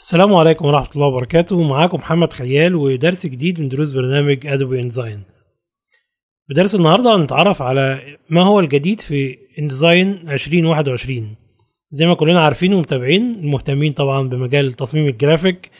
السلام عليكم ورحمة الله وبركاته معاكم محمد خيال ودرس جديد من دروس برنامج أدوبي إنزاين بدرس النهاردة هنتعرف على ما هو الجديد في إنزاين 2021 زي ما كلنا عارفين ومتابعين المهتمين طبعا بمجال تصميم الجرافيك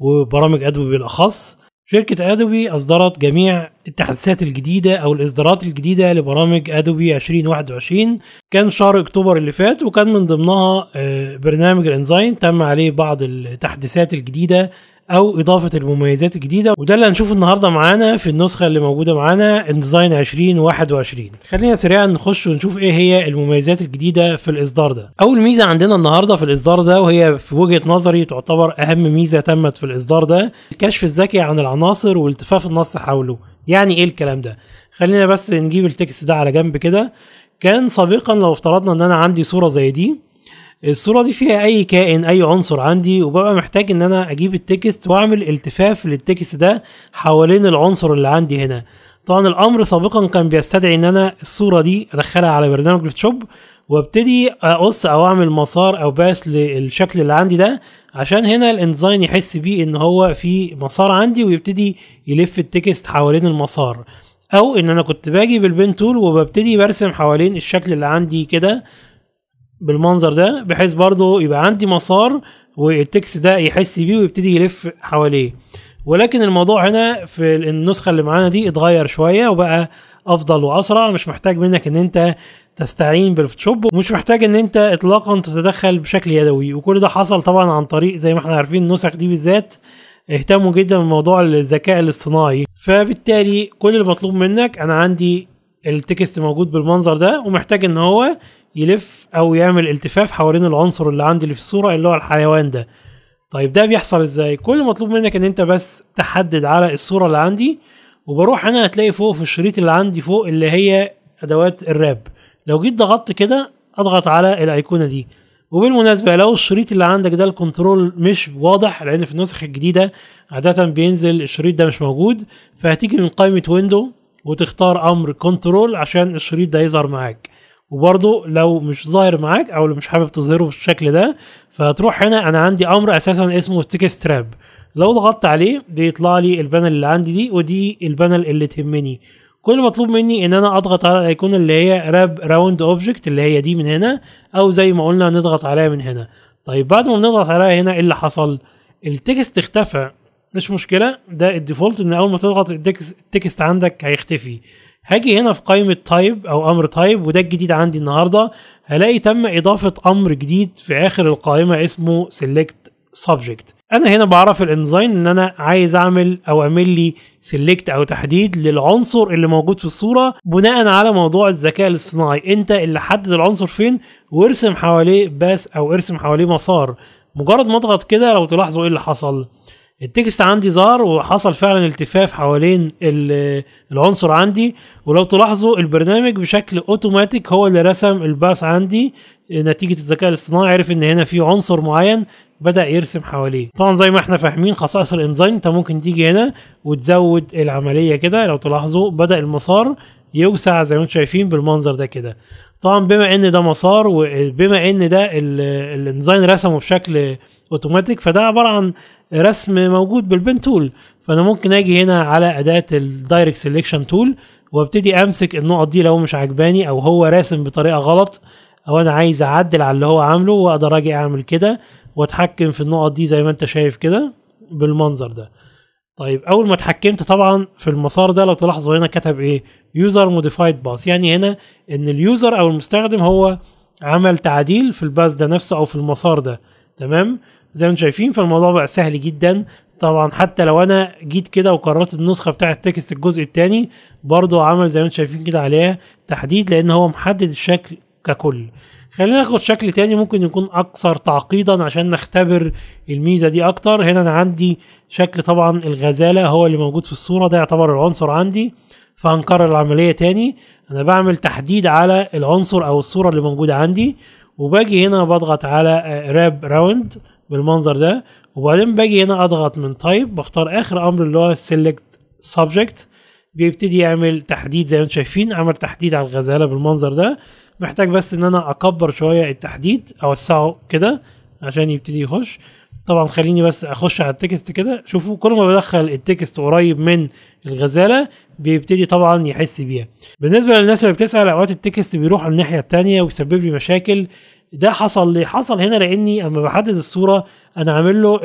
وبرامج أدوبي بالأخص شركة ادوبي اصدرت جميع التحديثات الجديدة او الاصدارات الجديدة لبرامج ادوبي 2021 كان شهر اكتوبر اللي فات وكان من ضمنها آه، برنامج الانزاين تم عليه بعض التحديثات الجديدة او اضافه المميزات الجديده وده اللي هنشوفه النهارده معانا في النسخه اللي موجوده معانا انديزاين 2021 خلينا سريعا نخش ونشوف ايه هي المميزات الجديده في الاصدار ده اول ميزه عندنا النهارده في الاصدار ده وهي في وجهه نظري تعتبر اهم ميزه تمت في الاصدار ده الكشف الذكي عن العناصر والتفاف النص حوله يعني ايه الكلام ده خلينا بس نجيب التكست ده على جنب كده كان سابقا لو افترضنا ان انا عندي صوره زي دي الصوره دي فيها اي كائن اي عنصر عندي وببقى محتاج ان انا اجيب التكست واعمل التفاف للتكست ده حوالين العنصر اللي عندي هنا طبعا الامر سابقا كان بيستدعي ان انا الصوره دي ادخلها على برنامج فوتوشوب وابتدي اقص او اعمل مسار او باس للشكل اللي عندي ده عشان هنا الانزاين يحس بيه ان هو في مسار عندي ويبتدي يلف التكست حوالين المسار او ان انا كنت باجي بالبين تول وببتدي برسم حوالين الشكل اللي عندي كده بالمنظر ده بحيث برضه يبقى عندي مسار والتكست ده يحس بيه ويبتدي يلف حواليه ولكن الموضوع هنا في النسخه اللي معانا دي اتغير شويه وبقى افضل واسرع مش محتاج منك ان انت تستعين بالفوتوشوب ومش محتاج ان انت اطلاقا تتدخل بشكل يدوي وكل ده حصل طبعا عن طريق زي ما احنا عارفين النسخ دي بالذات اهتموا جدا بموضوع الذكاء الاصطناعي فبالتالي كل المطلوب منك انا عندي التكست موجود بالمنظر ده ومحتاج ان هو يلف او يعمل التفاف حوالين العنصر اللي عندي اللي في الصوره اللي هو الحيوان ده طيب ده بيحصل ازاي كل مطلوب منك ان انت بس تحدد على الصوره اللي عندي وبروح انا هتلاقي فوق في الشريط اللي عندي فوق اللي هي ادوات الراب لو جيت ضغطت كده اضغط على الايقونه دي وبالمناسبه لو الشريط اللي عندك ده الكنترول مش واضح لان في النسخ الجديده عاده بينزل الشريط ده مش موجود فهتيجي من قائمه ويندو وتختار امر كنترول عشان الشريط ده يظهر معاك وبرضه لو مش ظاهر معاك او لو مش حابب تظهره بالشكل ده فهتروح هنا انا عندي امر اساسا اسمه ستيك ستراب لو ضغطت عليه بيطلع لي البانل اللي عندي دي ودي البانل اللي تهمني كل مطلوب مني ان انا اضغط على الايكون اللي هي راب راوند اوبجكت اللي هي دي من هنا او زي ما قلنا نضغط عليها من هنا طيب بعد ما بنضغط عليها هنا ايه اللي حصل التكست اختفى مش مشكله ده الديفولت ان اول ما تضغط التكست عندك هيختفي هاجي هنا في قائمه تايب او امر تايب وده الجديد عندي النهارده هلاقي تم اضافه امر جديد في اخر القائمه اسمه سيلكت سبجكت انا هنا بعرف الانزاين ان انا عايز اعمل او اعمل لي سيلكت او تحديد للعنصر اللي موجود في الصوره بناء على موضوع الذكاء الاصطناعي انت اللي حدد العنصر فين وارسم حواليه باث او ارسم حواليه مسار مجرد ما اضغط كده لو تلاحظوا ايه اللي حصل التكست عندي ظهر وحصل فعلا التفاف حوالين العنصر عندي ولو تلاحظوا البرنامج بشكل اوتوماتيك هو اللي رسم الباس عندي نتيجه الذكاء الاصطناعي عرف ان هنا في عنصر معين بدا يرسم حواليه طبعا زي ما احنا فاهمين خصائص الانزيم انت ممكن تيجي هنا وتزود العمليه كده لو تلاحظوا بدا المسار يوسع زي ما انتم شايفين بالمنظر ده كده طبعا بما ان ده مسار وبما ان ده الانزين رسمه بشكل اوتوماتيك فده عباره عن رسم موجود بالبن تول فانا ممكن اجي هنا على اداه الدايركت سيلكشن تول وابتدي امسك النقط دي لو مش عجباني او هو راسم بطريقه غلط او انا عايز اعدل على اللي هو عامله واقدر اجي اعمل كده واتحكم في النقط دي زي ما انت شايف كده بالمنظر ده طيب اول ما اتحكمت طبعا في المسار ده لو تلاحظوا هنا كتب ايه يوزر موديفايد باس يعني هنا ان اليوزر او المستخدم هو عمل تعديل في الباس ده نفسه او في المسار ده تمام زي ما انتم شايفين فالموضوع بقى سهل جدا طبعا حتى لو انا جيت كده وقررت النسخه بتاعه تكست الجزء الثاني برضه عمل زي ما انتم شايفين كده عليها تحديد لان هو محدد الشكل ككل خلينا ناخد شكل تاني ممكن يكون اكثر تعقيدا عشان نختبر الميزه دي اكتر هنا انا عندي شكل طبعا الغزاله هو اللي موجود في الصوره ده يعتبر العنصر عندي فهنكرر العمليه تاني انا بعمل تحديد على العنصر او الصوره اللي موجوده عندي وباجي هنا بضغط على راب راوند بالمنظر ده وبعدين باجي هنا اضغط من تايب بختار اخر امر اللي هو سيلكت سبجكت بيبتدي يعمل تحديد زي ما انتم شايفين عمل تحديد على الغزاله بالمنظر ده محتاج بس ان انا اكبر شويه التحديد اوسعه كده عشان يبتدي يخش طبعا خليني بس اخش على التكست كده شوفوا كل ما بدخل التكست قريب من الغزاله بيبتدي طبعا يحس بيها بالنسبه للناس اللي بتسال اوقات التكست بيروح على الناحيه الثانيه ويسبب لي مشاكل ده حصل ليه حصل هنا لاني اما بحدد الصوره انا عامل له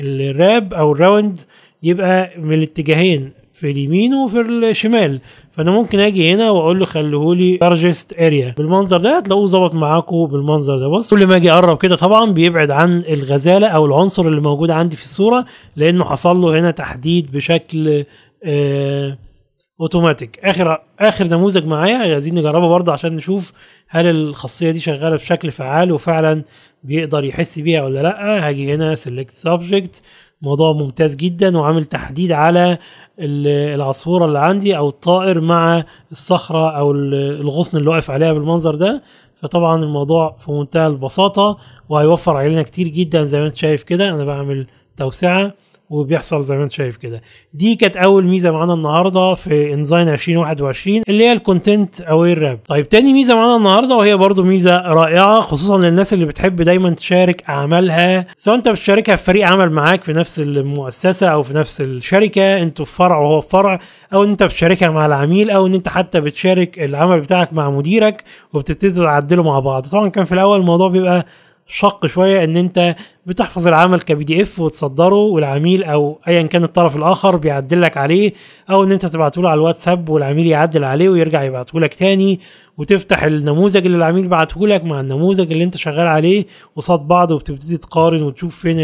الراب او الراوند يبقى من الاتجاهين في اليمين وفي الشمال فانا ممكن اجي هنا واقول له خليهولي لارجست اريا بالمنظر ده هتلاقوه ظبط معاكم بالمنظر ده بص كل ما اجي اقرب كده طبعا بيبعد عن الغزاله او العنصر اللي موجود عندي في الصوره لانه حصل له هنا تحديد بشكل آه اوتوماتيك اخر اخر نموذج معايا عايزين نجربه برضه عشان نشوف هل الخاصيه دي شغاله بشكل فعال وفعلا بيقدر يحس بيها ولا لا هاجي هنا سيلكت سبجكت موضوع ممتاز جدا وعامل تحديد على العصفوره اللي عندي او الطائر مع الصخره او الغصن اللي واقف عليها بالمنظر ده فطبعا الموضوع في منتهى البساطه وهيوفر علينا كتير جدا زي ما انت شايف كده انا بعمل توسعه وبيحصل زي ما انت شايف كده دي كانت اول ميزه معانا النهارده في انزاين 2021 اللي هي الكونتنت اوير راب طيب تاني ميزه معانا النهارده وهي برضو ميزه رائعه خصوصا للناس اللي بتحب دايما تشارك اعمالها سواء انت بتشاركها في فريق عمل معاك في نفس المؤسسه او في نفس الشركه انتوا في فرع وهو في فرع او انت بتشاركها مع العميل او ان انت حتى بتشارك العمل بتاعك مع مديرك وبتبتدوا تعدلوا مع بعض طبعا كان في الاول الموضوع بيبقى شق شويه ان انت بتحفظ العمل كبي دي اف وتصدره والعميل او ايا كان الطرف الاخر بيعدل لك عليه او ان انت تبعته له على الواتساب والعميل يعدل عليه ويرجع يبعته لك تاني وتفتح النموذج اللي العميل بعته لك مع النموذج اللي انت شغال عليه وصاد بعض وبتبتدي تقارن وتشوف فين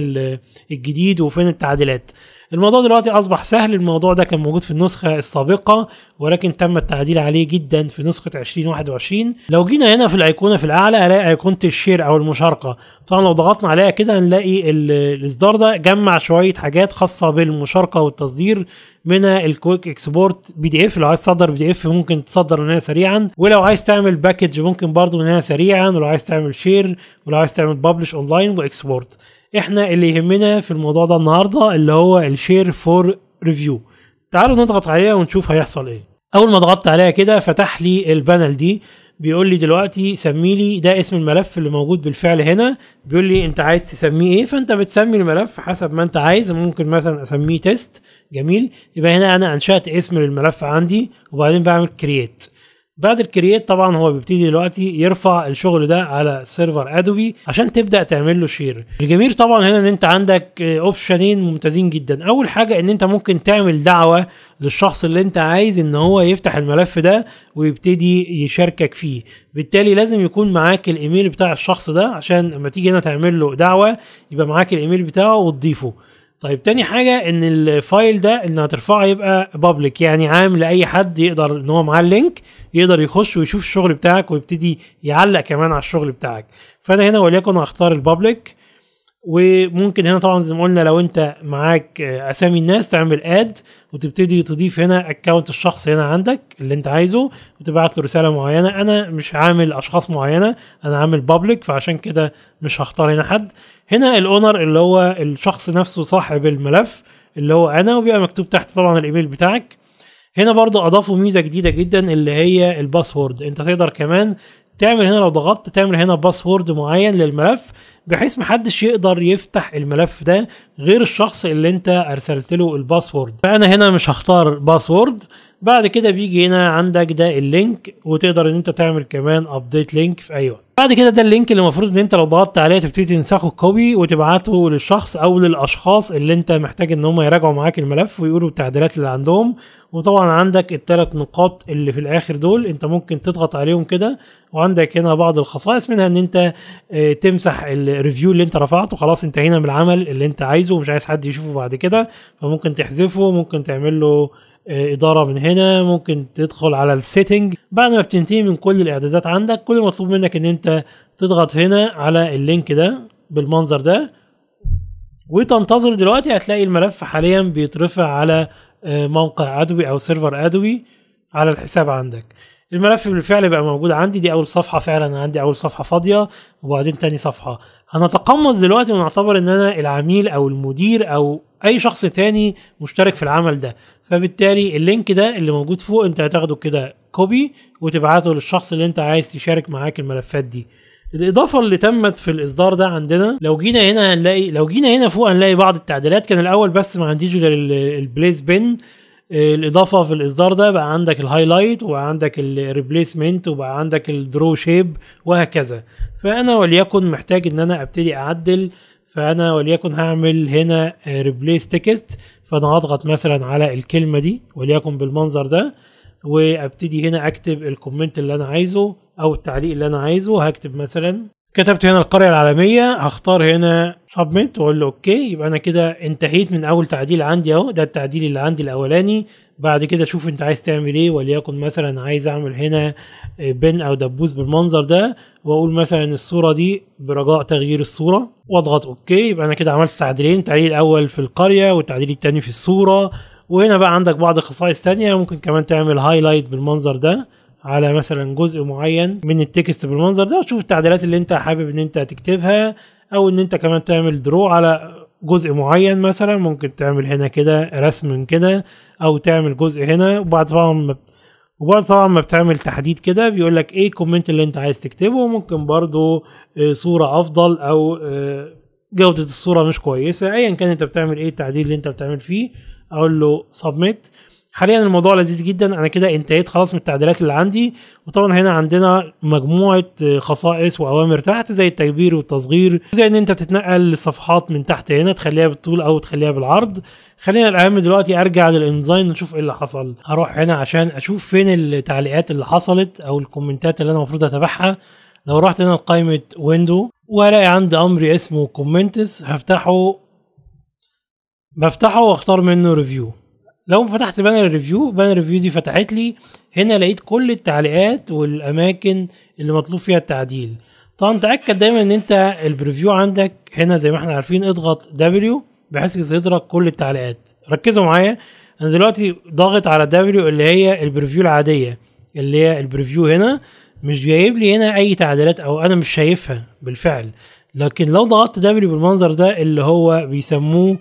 الجديد وفين التعديلات الموضوع دلوقتي اصبح سهل الموضوع ده كان موجود في النسخه السابقه ولكن تم التعديل عليه جدا في نسخه 2021 لو جينا هنا في الايقونه في الاعلى الاقي ايقونه الشير او المشاركه طبعا لو ضغطنا عليها كده هنلاقي الاصدار ده جمع شويه حاجات خاصه بالمشاركه والتصدير منها الكويك اكسبورت بي دي اف لو عايز تصدر بي دي اف ممكن تصدر من هنا سريعا ولو عايز تعمل باكج ممكن برضه من هنا سريعا ولو عايز تعمل شير ولو عايز تعمل ببلش اونلاين واكسبورت احنا اللي يهمنا في الموضوع ده النهارده اللي هو الشير فور ريفيو تعالوا نضغط عليها ونشوف هيحصل ايه اول ما ضغطت عليها كده فتح لي البانل دي بيقول لي دلوقتي سمي لي ده اسم الملف اللي موجود بالفعل هنا بيقول لي انت عايز تسميه ايه فانت بتسمي الملف حسب ما انت عايز ممكن مثلا اسميه تيست جميل يبقى هنا انا انشات اسم للملف عندي وبعدين بعمل كرييت بعد الكرييت طبعا هو بيبتدي دلوقتي يرفع الشغل ده على سيرفر ادوبي عشان تبدا تعمل له شير الجميل طبعا هنا ان انت عندك اوبشنين آه، ممتازين جدا اول حاجه ان انت ممكن تعمل دعوه للشخص اللي انت عايز ان هو يفتح الملف ده ويبتدي يشاركك فيه بالتالي لازم يكون معاك الايميل بتاع الشخص ده عشان لما تيجي هنا تعمل له دعوه يبقى معاك الايميل بتاعه وتضيفه طيب تاني حاجه ان الفايل ده اللي هترفعه يبقى بابليك يعني عام لاي حد يقدر ان هو معاه اللينك يقدر يخش ويشوف الشغل بتاعك ويبتدي يعلق كمان على الشغل بتاعك فانا هنا وليكن هختار البابليك وممكن هنا طبعا زي ما قلنا لو انت معاك اسامي الناس تعمل اد وتبتدي تضيف هنا اكونت الشخص هنا عندك اللي انت عايزه وتبعت له رساله معينه انا مش عامل اشخاص معينه انا عامل بابليك فعشان كده مش هختار هنا حد هنا الاونر اللي هو الشخص نفسه صاحب الملف اللي هو انا وبيبقى مكتوب تحت طبعا الايميل بتاعك هنا برضو اضافوا ميزه جديده جدا اللي هي الباسورد انت تقدر كمان تعمل هنا لو ضغطت تعمل هنا باسورد معين للملف بحيث محدش يقدر يفتح الملف ده غير الشخص اللي انت ارسلت له الباسورد فانا هنا مش هختار باسورد بعد كده بيجي هنا عندك ده اللينك وتقدر ان انت تعمل كمان ابديت لينك في اي وقت بعد كده ده اللينك اللي المفروض ان انت لو ضغطت عليه تبتدي تنسخه كوبي وتبعته للشخص او للاشخاص اللي انت محتاج ان هم يراجعوا معاك الملف ويقولوا التعديلات اللي عندهم وطبعا عندك الثلاث نقاط اللي في الاخر دول انت ممكن تضغط عليهم كده وعندك هنا بعض الخصائص منها ان انت آه، تمسح الريفيو اللي انت رفعته خلاص انتهينا من العمل اللي انت عايزه ومش عايز حد يشوفه بعد كده فممكن تحذفه ممكن تعمل له آه، اداره من هنا ممكن تدخل على السيتنج بعد ما بتنتهي من كل الاعدادات عندك كل مطلوب منك ان انت تضغط هنا على اللينك ده بالمنظر ده وتنتظر دلوقتي هتلاقي الملف حاليا بيترفع على آه، موقع ادوي او سيرفر ادوي على الحساب عندك الملف بالفعل بقى موجود عندي دي اول صفحه فعلا عندي اول صفحه فاضيه وبعدين تاني صفحه هنتقمص دلوقتي ونعتبر ان انا العميل او المدير او اي شخص تاني مشترك في العمل ده فبالتالي اللينك ده اللي موجود فوق انت هتاخده كده كوبي وتبعته للشخص اللي انت عايز تشارك معاك الملفات دي الاضافه اللي تمت في الاصدار ده عندنا لو جينا هنا هنلاقي لو جينا هنا فوق هنلاقي بعض التعديلات كان الاول بس ما عنديش غير البليس بن الاضافه في الاصدار ده بقى عندك الهايلايت وعندك الريبليسمنت وبقى عندك الدرو شيب وهكذا فانا وليكن محتاج ان انا ابتدي اعدل فانا وليكن هعمل هنا ريبليس تكست فانا هضغط مثلا على الكلمه دي وليكن بالمنظر ده وابتدي هنا اكتب الكومنت اللي انا عايزه او التعليق اللي انا عايزه هكتب مثلا كتبت هنا القرية العالمية هختار هنا سبمنت واقول له اوكي يبقى انا كده انتهيت من اول تعديل عندي اهو ده التعديل اللي عندي الاولاني بعد كده شوف انت عايز تعمل ايه وليكن مثلا عايز اعمل هنا بن او دبوس بالمنظر ده واقول مثلا الصورة دي برجاء تغيير الصورة واضغط اوكي يبقى انا كده عملت تعديلين التعديل الاول في القرية والتعديل التاني في الصورة وهنا بقى عندك بعض خصائص تانية ممكن كمان تعمل هايلايت بالمنظر ده على مثلا جزء معين من التكست بالمنظر ده وتشوف التعديلات اللي انت حابب ان انت تكتبها او ان انت كمان تعمل درو على جزء معين مثلا ممكن تعمل هنا كده رسم كده او تعمل جزء هنا وبعد طبعا ما وبعد طبعا ما بتعمل تحديد كده بيقول لك ايه الكومنت اللي انت عايز تكتبه وممكن برضو آه، صوره افضل او آه، جوده الصوره مش كويسه ايا كان انت بتعمل ايه التعديل اللي انت بتعمل فيه اقول له سبميت حاليا الموضوع لذيذ جدا انا كده انتهيت خلاص من التعديلات اللي عندي وطبعا هنا عندنا مجموعه خصائص واوامر تحت زي التكبير والتصغير زي ان انت تتنقل الصفحات من تحت هنا تخليها بالطول او تخليها بالعرض خلينا الاهم دلوقتي ارجع للانزاين نشوف ايه اللي حصل هروح هنا عشان اشوف فين التعليقات اللي حصلت او الكومنتات اللي انا المفروض اتابعها لو رحت هنا لقائمه ويندو والاقي عندي امر اسمه كومنتس هفتحه بفتحه واختار منه ريفيو لو فتحت بانر ريفيو بانر ريفيو دي فتحت لي هنا لقيت كل التعليقات والاماكن اللي مطلوب فيها التعديل طبعا تاكد دايما ان انت البريفيو عندك هنا زي ما احنا عارفين اضغط دبليو بحيث يظهر كل التعليقات ركزوا معايا انا دلوقتي ضاغط على دبليو اللي هي البريفيو العاديه اللي هي البريفيو هنا مش جايب لي هنا اي تعديلات او انا مش شايفها بالفعل لكن لو ضغطت دبليو بالمنظر ده اللي هو بيسموه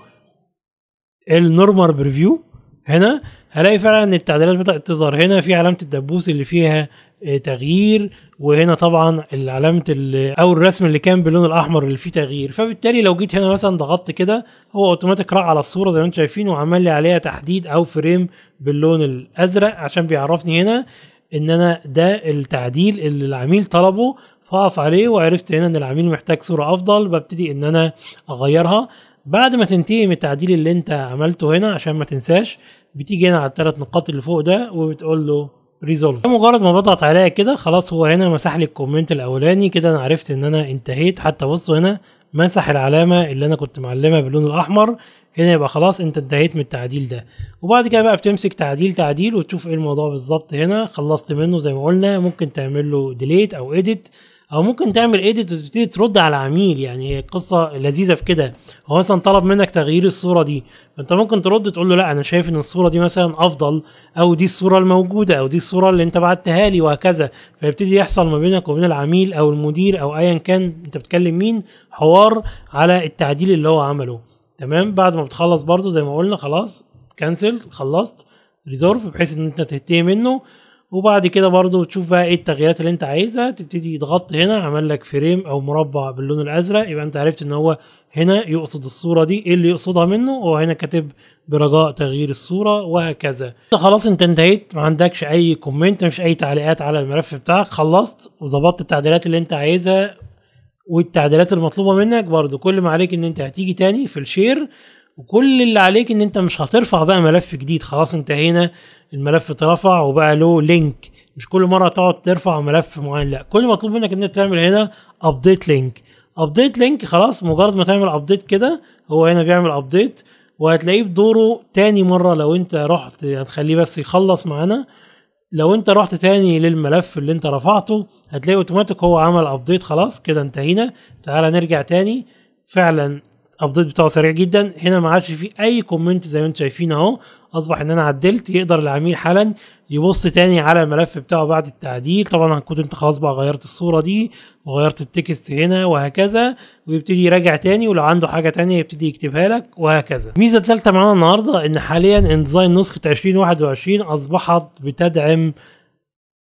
النورمال بريفيو هنا هلاقي فعلا ان التعديلات بدات تظهر هنا في علامه الدبوس اللي فيها آه، تغيير وهنا طبعا علامه او الرسم اللي كان باللون الاحمر اللي فيه تغيير فبالتالي لو جيت هنا مثلا ضغطت كده هو اوتوماتيك راح على الصوره زي ما انتم شايفين وعمل لي عليها تحديد او فريم باللون الازرق عشان بيعرفني هنا ان انا ده التعديل اللي العميل طلبه فاقف عليه وعرفت هنا ان العميل محتاج صوره افضل ببتدي ان انا اغيرها بعد ما تنتهي من التعديل اللي انت عملته هنا عشان ما تنساش بتيجي هنا على الثلاث نقاط اللي فوق ده وبتقول له ريزولف مجرد ما بضغط عليها كده خلاص هو هنا مسح لي الكومنت الاولاني كده انا عرفت ان انا انتهيت حتى بصوا هنا مسح العلامه اللي انا كنت معلمها باللون الاحمر هنا يبقى خلاص انت انتهيت من التعديل ده وبعد كده بقى بتمسك تعديل تعديل وتشوف ايه الموضوع بالظبط هنا خلصت منه زي ما قلنا ممكن تعمل له ديليت او اديت او ممكن تعمل ايديت وتبتدي ترد على عميل يعني هي قصه لذيذه في كده هو مثلا طلب منك تغيير الصوره دي فانت ممكن ترد تقول له لا انا شايف ان الصوره دي مثلا افضل او دي الصوره الموجوده او دي الصوره اللي انت بعتها لي وهكذا فيبتدي يحصل ما بينك وبين العميل او المدير او ايا كان انت بتكلم مين حوار على التعديل اللي هو عمله تمام بعد ما بتخلص برضه زي ما قلنا خلاص كنسل خلصت ريزورف بحيث ان انت تهتم منه وبعد كده برضو تشوف بقى ايه التغييرات اللي انت عايزها تبتدي تضغط هنا عمل لك فريم او مربع باللون الازرق يبقى انت عرفت ان هو هنا يقصد الصوره دي ايه اللي يقصدها منه وهنا كاتب برجاء تغيير الصوره وهكذا انت خلاص انت انتهيت ما عندكش اي كومنت مش اي تعليقات على الملف بتاعك خلصت وظبطت التعديلات اللي انت عايزها والتعديلات المطلوبه منك برضو كل ما عليك ان انت هتيجي تاني في الشير وكل اللي عليك ان انت مش هترفع بقى ملف جديد خلاص انتهينا الملف اترفع وبقى له لينك مش كل مره تقعد ترفع ملف معين لا كل مطلوب منك انك تعمل هنا ابديت لينك ابديت لينك خلاص مجرد ما تعمل ابديت كده هو هنا بيعمل ابديت وهتلاقيه بدوره تاني مره لو انت رحت هتخليه بس يخلص معانا لو انت رحت تاني للملف اللي انت رفعته هتلاقي اوتوماتيك هو عمل ابديت خلاص كده انتهينا تعالى نرجع تاني فعلا الابديت بتاعه سريع جدا هنا ما عادش فيه اي كومنت زي ما انتم شايفين اهو اصبح ان انا عدلت يقدر العميل حالا يبص تاني على الملف بتاعه بعد التعديل طبعا كنت انت خلاص بقى غيرت الصوره دي وغيرت التكست هنا وهكذا ويبتدي يراجع تاني ولو عنده حاجه تانية يبتدي يكتبها لك وهكذا ميزه ثالثه معانا النهارده ان حاليا انزاين نسخه 2021 اصبحت بتدعم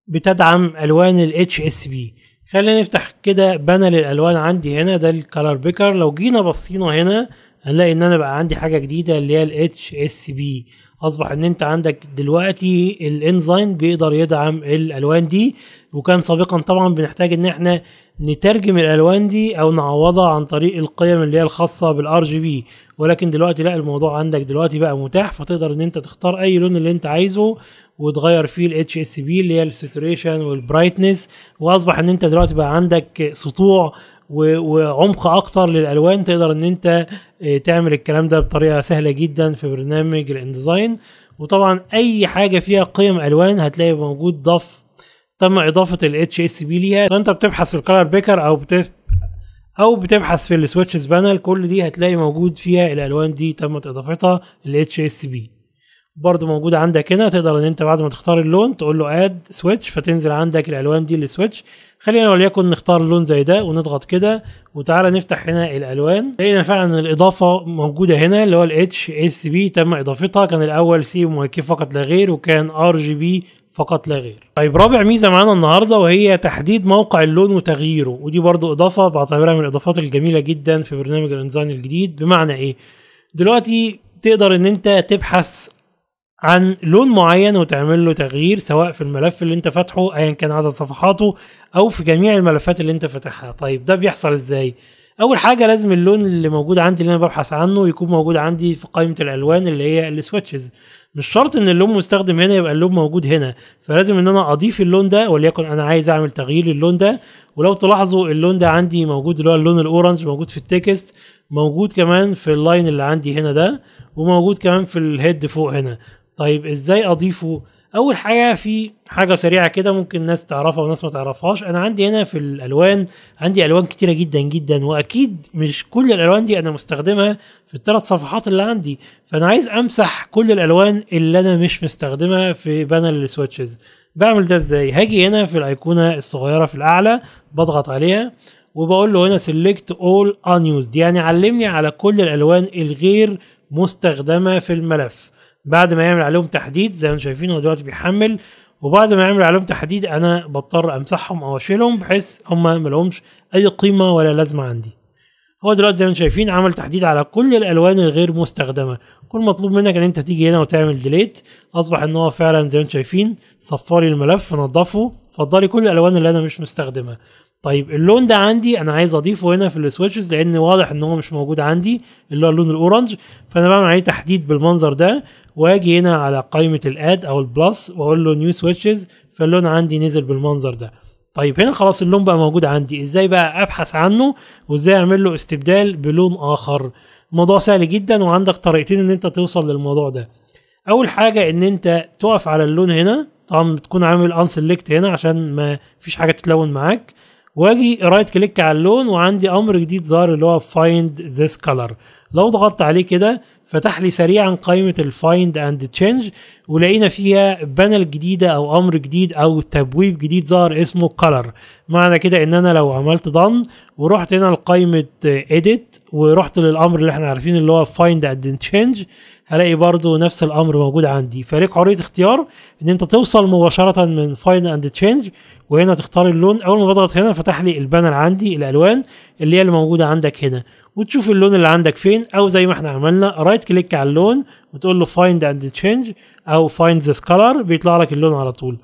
بتدعم الوان ال بي خلينا نفتح كده بانل الالوان عندي هنا ده الكالر بيكر لو جينا بصينا هنا هنلاقي ان انا بقى عندي حاجه جديده اللي هي الاتش اس بي اصبح ان انت عندك دلوقتي الانزاين بيقدر يدعم الالوان دي وكان سابقا طبعا بنحتاج ان احنا نترجم الالوان دي او نعوضها عن طريق القيم اللي هي الخاصه بالار جي بي ولكن دلوقتي لا الموضوع عندك دلوقتي بقى متاح فتقدر ان انت تختار اي لون اللي انت عايزه وتغير فيه الاتش اس بي اللي هي الساتوريشن والبرايتنس واصبح ان انت دلوقتي بقى عندك سطوع وعمق اكتر للالوان تقدر ان انت آه، تعمل الكلام ده بطريقه سهله جدا في برنامج الانديزاين وطبعا اي حاجه فيها قيم الوان هتلاقي موجود ضف تم اضافه الاتش اس بي ليها فانت بتبحث في الكلر بيكر او بتف او بتبحث في السويتشز بانل كل دي هتلاقي موجود فيها الالوان دي تمت اضافتها الاتش اس بي برضو موجودة عندك هنا تقدر ان انت بعد ما تختار اللون تقول له اد سويتش فتنزل عندك الالوان دي للسويتش خلينا وليكن نختار لون زي ده ونضغط كده وتعالى نفتح هنا الالوان لقينا فعلا الاضافة موجودة هنا اللي هو الاتش اس بي تم اضافتها كان الاول سي محكي فقط لا غير وكان ار جي بي فقط لا غير طيب رابع ميزه معانا النهارده وهي تحديد موقع اللون وتغييره ودي برضو اضافه بعتبرها من الاضافات الجميله جدا في برنامج الانزاين الجديد بمعنى ايه دلوقتي تقدر ان انت تبحث عن لون معين وتعمل له تغيير سواء في الملف اللي انت فاتحه ايا كان عدد صفحاته او في جميع الملفات اللي انت فاتحها طيب ده بيحصل ازاي اول حاجه لازم اللون اللي موجود عندي اللي انا ببحث عنه يكون موجود عندي في قائمه الالوان اللي هي السويتشز مش شرط ان اللون مستخدم هنا يبقى اللون موجود هنا فلازم ان انا اضيف اللون ده وليكن انا عايز اعمل تغيير للون ده ولو تلاحظوا اللون ده عندي موجود اللي هو اللون الاورنج موجود في التكست موجود كمان في اللاين اللي عندي هنا ده وموجود كمان في الهيد فوق هنا طيب ازاي اضيفه اول حاجه في حاجه سريعه كده ممكن ناس تعرفها وناس ما تعرفهاش انا عندي هنا في الالوان عندي الوان كتيره جدا جدا واكيد مش كل الالوان دي انا مستخدمها في الثلاث صفحات اللي عندي فانا عايز امسح كل الالوان اللي انا مش مستخدمها في بانل السويتشز بعمل ده ازاي هاجي هنا في الايقونه الصغيره في الاعلى بضغط عليها وبقول له هنا سيلكت اول انيوزد يعني علمني على كل الالوان الغير مستخدمه في الملف بعد ما يعمل عليهم تحديد زي ما انتم شايفين هو دلوقتي بيحمل وبعد ما يعمل عليهم تحديد انا بضطر امسحهم او اشيلهم بحيث هم ما لهمش اي قيمه ولا لازمه عندي هو دلوقتي زي ما انتم شايفين عمل تحديد على كل الالوان الغير مستخدمه كل مطلوب منك ان انت تيجي هنا وتعمل ديليت اصبح ان هو فعلا زي ما انتم شايفين صفري الملف نظفه فضلي كل الالوان اللي انا مش مستخدمها طيب اللون ده عندي انا عايز اضيفه هنا في السويتشز لان واضح ان هو مش موجود عندي اللي هو اللون الاورنج فانا بعمل عليه تحديد بالمنظر ده واجي هنا على قائمه الاد او البلس واقول له نيو سويتشز فاللون عندي نزل بالمنظر ده طيب هنا خلاص اللون بقى موجود عندي ازاي بقى ابحث عنه وازاي اعمل له استبدال بلون اخر الموضوع سهل جدا وعندك طريقتين ان انت توصل للموضوع ده اول حاجه ان انت تقف على اللون هنا طبعا بتكون عامل ان سيلكت هنا عشان ما فيش حاجه تتلون معاك واجي رايت كليك على اللون وعندي امر جديد ظهر اللي هو فايند ذيس كلر لو ضغطت عليه كده فتح لي سريعا قائمه الفايند اند تشينج ولقينا فيها بانل جديده او امر جديد او تبويب جديد ظهر اسمه كلر معنى كده ان انا لو عملت ضن ورحت هنا لقائمه edit ورحت للامر اللي احنا عارفينه اللي هو فايند اند تشينج هلاقي برضو نفس الامر موجود عندي فليك حريه اختيار ان انت توصل مباشره من فاين اند تشينج وهنا تختار اللون اول ما بضغط هنا فتح لي البانر عندي الالوان اللي هي اللي موجوده عندك هنا وتشوف اللون اللي عندك فين او زي ما احنا عملنا رايت كليك على اللون وتقول له فايند اند تشينج او فايند ذس كلر بيطلع لك اللون على طول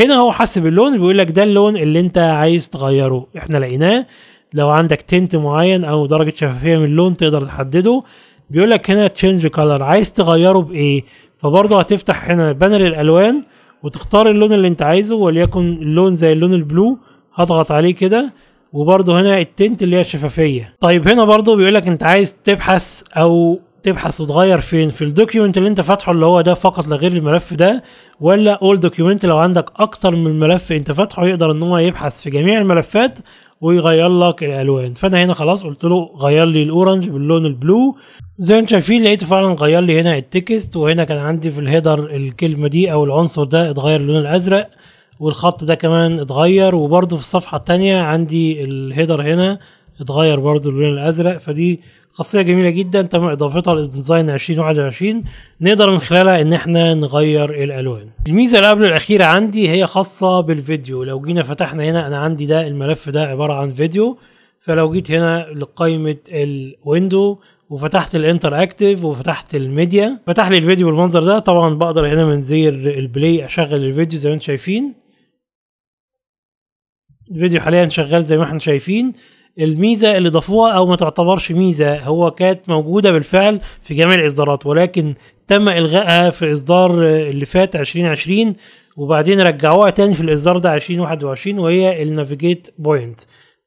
هنا هو حسب اللون بيقول لك ده اللون اللي انت عايز تغيره احنا لقيناه لو عندك تنت معين او درجه شفافيه من اللون تقدر تحدده بيقول لك هنا تشينج كلر عايز تغيره بايه فبرضه هتفتح هنا بانر الالوان وتختار اللون اللي انت عايزه وليكن اللون زي اللون البلو هضغط عليه كده وبرضه هنا التنت اللي هي الشفافيه طيب هنا برضه بيقول لك انت عايز تبحث او تبحث وتغير فين في الدوكيومنت اللي انت فاتحه اللي هو ده فقط لا غير الملف ده ولا اول دوكيومنت لو عندك اكتر من ملف انت فاتحه يقدر ان هو يبحث في جميع الملفات ويغير لك الالوان فانا هنا خلاص قلت له غير لي الاورنج باللون البلو زي ما انتم شايفين لقيته فعلا غير لي هنا التكست وهنا كان عندي في الهيدر الكلمه دي او العنصر ده اتغير اللون الازرق والخط ده كمان اتغير وبرده في الصفحه الثانيه عندي الهيدر هنا اتغير برده اللون الازرق فدي خاصيه جميله جدا تم اضافتها للديزاين 2021 نقدر من خلالها ان احنا نغير الالوان الميزه اللي قبل الاخيره عندي هي خاصه بالفيديو لو جينا فتحنا هنا انا عندي ده الملف ده عباره عن فيديو فلو جيت هنا لقائمه الويندو وفتحت الانتر اكتف وفتحت الميديا فتح لي الفيديو بالمنظر ده طبعا بقدر هنا من زير البلاي اشغل الفيديو زي ما انتم شايفين الفيديو حاليا شغال زي ما احنا شايفين الميزه اللي ضافوها او ما تعتبرش ميزه هو كانت موجوده بالفعل في جميع الاصدارات ولكن تم الغائها في اصدار اللي فات 2020 وبعدين رجعوها تاني في الاصدار ده 2021 وهي النافيجيت بوينت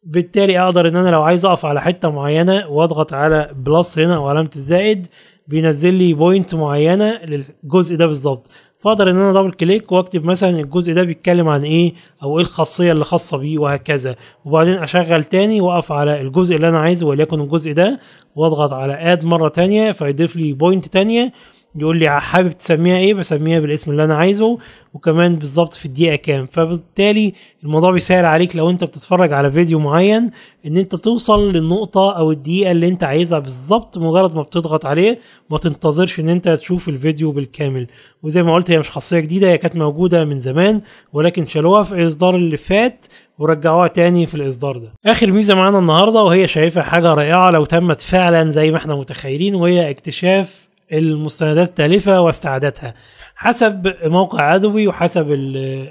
بالتالي اقدر ان انا لو عايز اقف على حته معينه واضغط على بلس هنا وعلامه الزائد بينزل لي بوينت معينه للجزء ده بالظبط فاقدر ان انا دبل كليك واكتب مثلا الجزء ده بيتكلم عن ايه او ايه الخاصيه اللي خاصه بيه وهكذا وبعدين اشغل تاني واقف على الجزء اللي انا عايزه وليكن الجزء ده واضغط على اد مره تانية فيضيف لي بوينت تانية يقول لي حابب تسميها ايه بسميها بالاسم اللي انا عايزه وكمان بالظبط في الدقيقه كام فبالتالي الموضوع بيسهل عليك لو انت بتتفرج على فيديو معين ان انت توصل للنقطه او الدقيقه اللي انت عايزها بالظبط مجرد ما بتضغط عليه ما تنتظرش ان انت تشوف الفيديو بالكامل وزي ما قلت هي مش خاصيه جديده هي كانت موجوده من زمان ولكن شالوها في الاصدار اللي فات ورجعوها تاني في الاصدار ده اخر ميزه معانا النهارده وهي شايفها حاجه رائعه لو تمت فعلا زي ما احنا متخيلين وهي اكتشاف المستندات التالفة واستعادتها حسب موقع ادوبي وحسب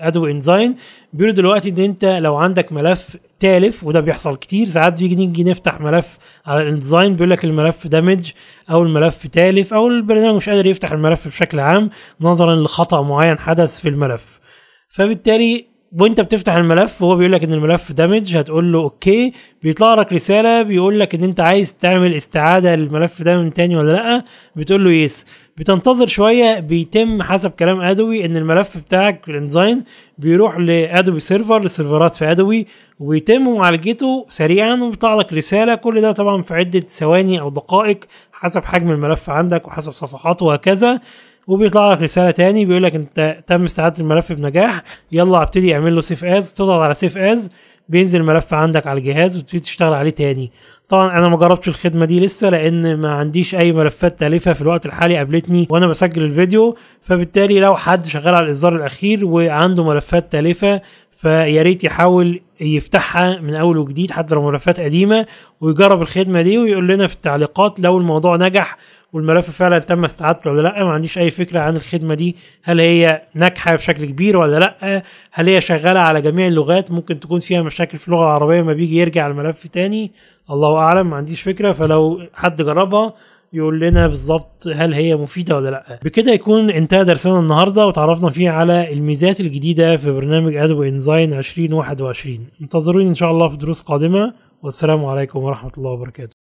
ادوبي انزاين بيقولوا دلوقتي ان انت لو عندك ملف تالف وده بيحصل كتير ساعات بيجي نيجي نفتح ملف على الانزاين بيقول لك الملف دامج او الملف تالف او البرنامج مش قادر يفتح الملف بشكل عام نظرا لخطا معين حدث في الملف فبالتالي وانت بتفتح الملف وهو بيقول لك ان الملف دامج هتقول له اوكي بيطلع لك رساله بيقول لك ان انت عايز تعمل استعاده للملف ده من تاني ولا لا بتقول له يس بتنتظر شويه بيتم حسب كلام ادوي ان الملف بتاعك الانزاين بيروح لادوي سيرفر للسيرفرات في ادوي ويتم معالجته سريعا وبيطلع لك رساله كل ده طبعا في عده ثواني او دقائق حسب حجم الملف عندك وحسب صفحاته وهكذا وبيطلع لك رساله تاني بيقول لك انت تم استعاده الملف بنجاح يلا ابتدي اعمل له سيف از تضغط على سيف از بينزل الملف عندك على الجهاز وتبتدي تشتغل عليه تاني طبعا انا ما جربتش الخدمه دي لسه لان ما عنديش اي ملفات تالفه في الوقت الحالي قابلتني وانا بسجل الفيديو فبالتالي لو حد شغال على الاصدار الاخير وعنده ملفات تالفه فيا ريت يحاول يفتحها من اول وجديد حتى لو ملفات قديمه ويجرب الخدمه دي ويقول لنا في التعليقات لو الموضوع نجح والملف فعلا تم استعادته ولا لا ما عنديش اي فكره عن الخدمه دي هل هي ناجحه بشكل كبير ولا لا هل هي شغاله على جميع اللغات ممكن تكون فيها مشاكل في اللغه العربيه ما بيجي يرجع الملف تاني الله اعلم ما عنديش فكره فلو حد جربها يقول لنا بالظبط هل هي مفيده ولا لا بكده يكون انتهى درسنا النهارده وتعرفنا فيه على الميزات الجديده في برنامج ادو انزاين 2021 انتظروني ان شاء الله في دروس قادمه والسلام عليكم ورحمه الله وبركاته